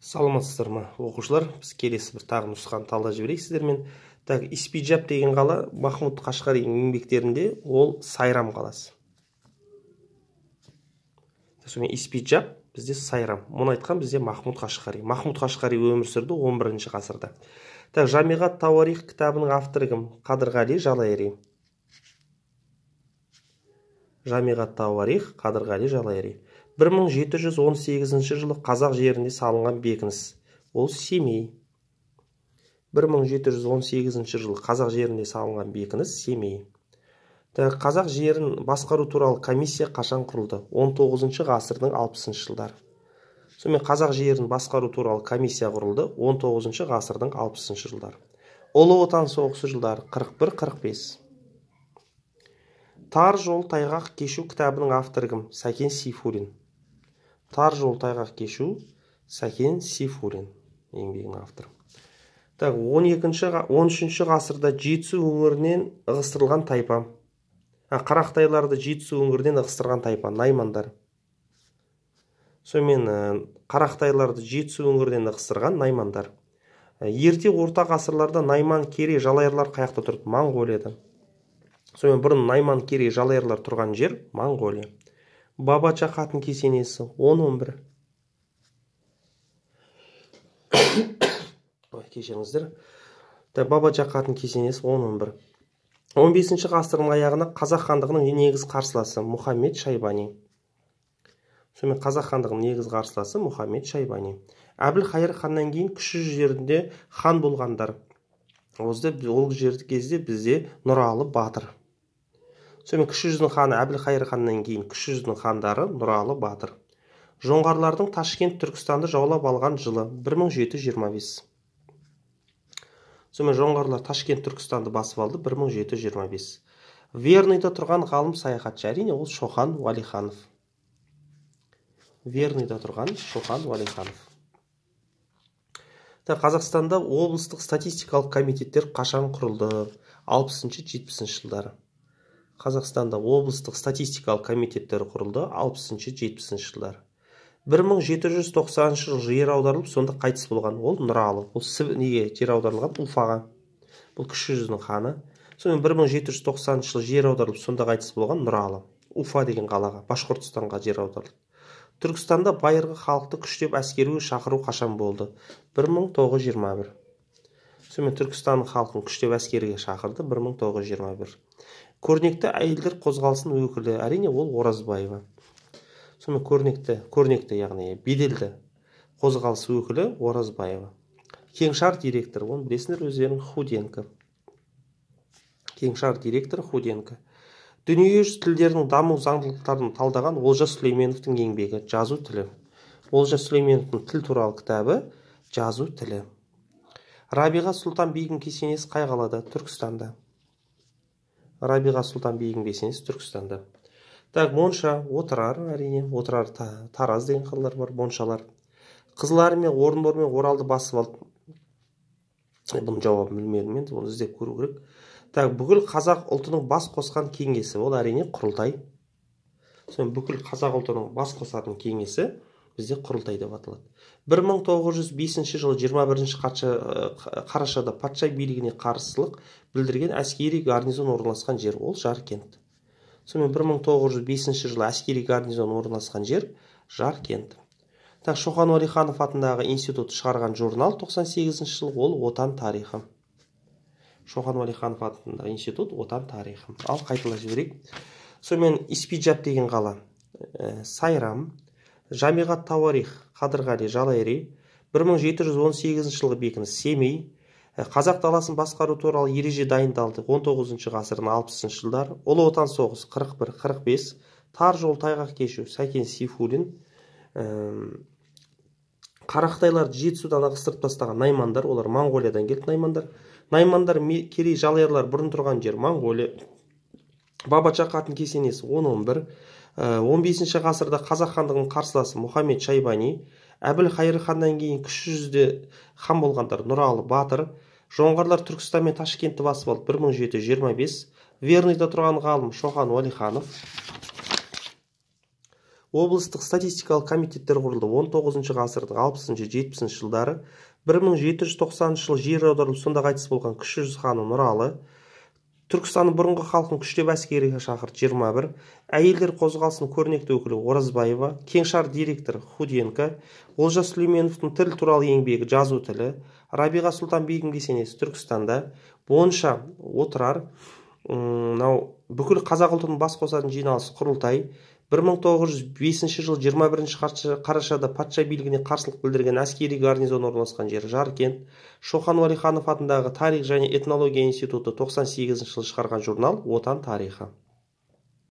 саламатсыздар ма оқушылар біз келесі бір тағы нұсқаны талдап жіберейік сіздермен так испиджаб деген қала махмұд қашқаридің еңбектерінде ол сайрам қаласы сонымен испиджаб бізде сайрам мұны айтқан бізде махмұд қашқари махмұд қашқари өмір сүрді 11 бірінші ғасырда так жамиғат тауарих кітабының авторы кім қадырғали жалайри жамиғат тауарих қадырғали жалайри 1718 жылы қазақ жерінде салынған бекініс ол семей 1718 жылы қазақ жерінде салынған бекініс семей так қазақ жерін басқару туралы комиссия қашан құрылды 19 ғасырдың 60 жылдары сонымен қазақ жерін басқару туралы комиссия құрылды 19 ғасырдың 60 жылдары ұлы отан соғысы жылдары 41-45 тар жол тайғақ кешу кітабының авторы кім сәкен сейфуллин тар жол тайғақ кешу сәкен сейфуллин еңбегінің авторы так он екінші он үшінші ғасырда жетісу өңірінен ығыстырылған тайпа а қарақтайларды жетісу өңірінен ығыстырған тайпа наймандар сонымен э, қарақтайларды жетісу өңірінен ығыстырған наймандар э, ерте орта ғасырларда найман керей жалайырлар қаяқта тұрды моңғолияда сонымен бұрын найман керей жалайырлар тұрған жер моңғолия бабача қатын кесенесі он он бір ой кешіріңіздер бабача қатын кесенесі он он бір он бесінші ғасырдың аяғына қазақ хандығының негізгі қарсыласы мұхаммед шайбани сонымен қазақ хандығының негізгі қарсыласы мұхаммед шайбани әбілхайыр ханнан кейін кіші жерінде хан болғандар ол жерді кезде бізде нұралы батыр сонымен кіші жүздің ханы әбілқайыр ханнан кейін кіші жүздің хандары нұралы батыр жоңғарлардың ташкент түркістанды жаулап алған жылы 1725 сонымен жоңғарлар ташкент түркістанды басып алды 1725 верныйда тұрған ғалым саяхатшы әрине ол шоқан уәлиханов верныйда тұрған шоқан уәлиханов қазақстанда облыстық статистикалық комитеттер қашан құрылды алпысыншы жетпісінші жылдары қазақстанда облыстық статистикалық комитеттер құрылды 60-70 жылдар 1790 жыл жер аударылып сонда қайтыс болған ол нұралы бұл неге жер аударылған уфаға бұл кіші жүздің ханы сонымен 1790 жылы жер аударылып сонда қайтыс болған нұралы уфа деген қалаға башқұртстанға жер аударылды түркістанда байырғы халықты күштеп әскерге шақыру қашан болды 1921 сонымен түркістан халқын күштеп әскерге шақырды 1921 көрнекті әйелдер қозғалысының өкілі әрине ол оразбаева сонымен көрнекті көрнекті яғни беделді қозғалыс өкілі оразбаева кеңшар директор, оны білесіңдер өздерің худенко кеңшар директор худенко дүниежүзі тілдерінің даму заңдылықтарын талдаған олжас сүлейменовтің еңбегі жазу тілі олжас сүлейменовтің тіл туралы кітабы жазу тілі рабиға сұлтан бегім кесенесі қай қалада түркістанда рабиға сұлтан бегім білсеңіз түркістанда так монша отырар әрине отырар тараз деген қалалар бар моншалар қызыл армия орынбор мен оралды басып алды бұның жауабын білмедім енді оны іздеп көру керек так бүкіл қазақ ұлтының бас қосқан кеңесі ол әрине құрылтай Сон бүкіл қазақ ұлтының бас қосатын кеңесі бізде құрылтай деп аталады бір мың тоғыз жүз бесінші жылы жиырма бірінші э, қарашада патша билігіне қарсылық білдірген әскери гарнизон орналасқан жер ол жаркент сонымен бір мың жылы әскери гарнизон орналасқан жер жаркент так шоқан уәлиханов атындағы институт шығарған журнал 98 сегізінші жылы ол отан тарихы шоқан уәлиханов атындағы институт отан тарихы ал қайталап жіберейік сонымен испиджаб деген қала ә, сайрам жамиғат тауарих қадырғали жалайри 1718 жылғы бекініс семей э, қазақ даласын басқару туралы ереже дайындалды 19 ғасырдың 60 жылдар ұлы отан соғыс 41-45 тар жол тайғақ кешу сәкен сейфуллин қарақытайларды жетісудан ығыстырып тастаған наймандар олар моңғолиядан келді наймандар наймандар керей жалайырлар бұрын тұрған жер моңғолия баба қатын кесенесі 10-11 15 бесінші ғасырда қазақ хандығының қарсыласы мұхаммед шайбани әбіл хайыр ханнан кейін кіші жүзде хан болғандар нұралы батыр жоңғарлар түркістан мен ташкентті басып алып 1725 верныйда тұрған ғалым шоқан уәлиханов облыстық статистикалық комитеттер құрылды 19 ғасырдың 60-70 жылдары 1790 жылы жер аударылып сонда қайтыс болған кіші жүз ханы нұралы түркістанның бұрынғы халқын күштеп әскерге шақырды 21 әйелдер қозғалысының көрнекті өкілі оразбаева кеңшар директор худенко олжас сүлейменовтің тіл туралы еңбегі жазу тілі рабиға сұлтанбегім кесенесі түркістанда бонша отырар мынау бүкіл қазақ ұлтының бас қосатын жиналысы құрылтай бір жыл 21 жүз бесінші жылы жиырма бірінші қарашада патша билігіне қарсылық білдірген әскери гарнизон орналасқан жер жаркент Шохан уәлиханов атындағы тарих және этнология институты 98 сегізінші жылы шығарған журнал отан тарихы